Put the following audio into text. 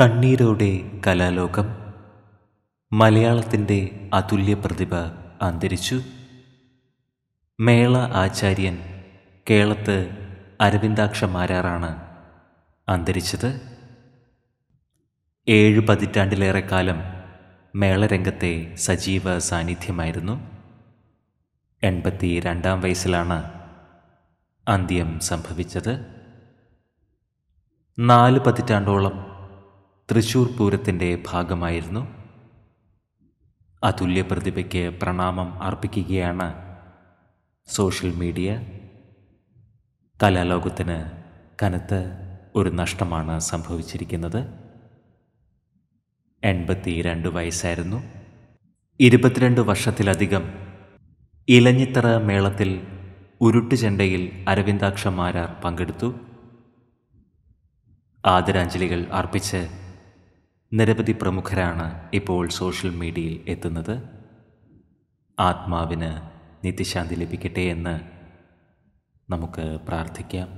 കണ്ണീരോടെ കലാലോകം മലയാളത്തിൻ്റെ അതുല്യ പ്രതിഭ അന്തരിച്ചു മേള ആചാര്യൻ കേളത്ത് അരവിന്ദാക്ഷ മാരാറാണ് അന്തരിച്ചത് ഏഴ് പതിറ്റാണ്ടിലേറെ കാലം മേളരംഗത്തെ സജീവ സാന്നിധ്യമായിരുന്നു എൺപത്തി രണ്ടാം വയസ്സിലാണ് അന്ത്യം സംഭവിച്ചത് നാല് പതിറ്റാണ്ടോളം തൃശൂർ പൂരത്തിൻ്റെ ഭാഗമായിരുന്നു അതുല്യ പ്രതിഭയ്ക്ക് പ്രണാമം അർപ്പിക്കുകയാണ് സോഷ്യൽ മീഡിയ കലാലോകത്തിന് കനത്ത് ഒരു നഷ്ടമാണ് സംഭവിച്ചിരിക്കുന്നത് എൺപത്തി രണ്ട് വയസ്സായിരുന്നു ഇരുപത്തിരണ്ട് വർഷത്തിലധികം ഇലഞ്ഞിത്തറ മേളത്തിൽ ഉരുട്ടുചെണ്ടയിൽ അരവിന്ദാക്ഷമാരാർ പങ്കെടുത്തു ആദരാഞ്ജലികൾ അർപ്പിച്ച് നിരവധി പ്രമുഖരാണ് ഇപ്പോൾ സോഷ്യൽ മീഡിയയിൽ എത്തുന്നത് ആത്മാവിന് നിത്യശാന്തി ലഭിക്കട്ടെ എന്ന് നമുക്ക് പ്രാർത്ഥിക്കാം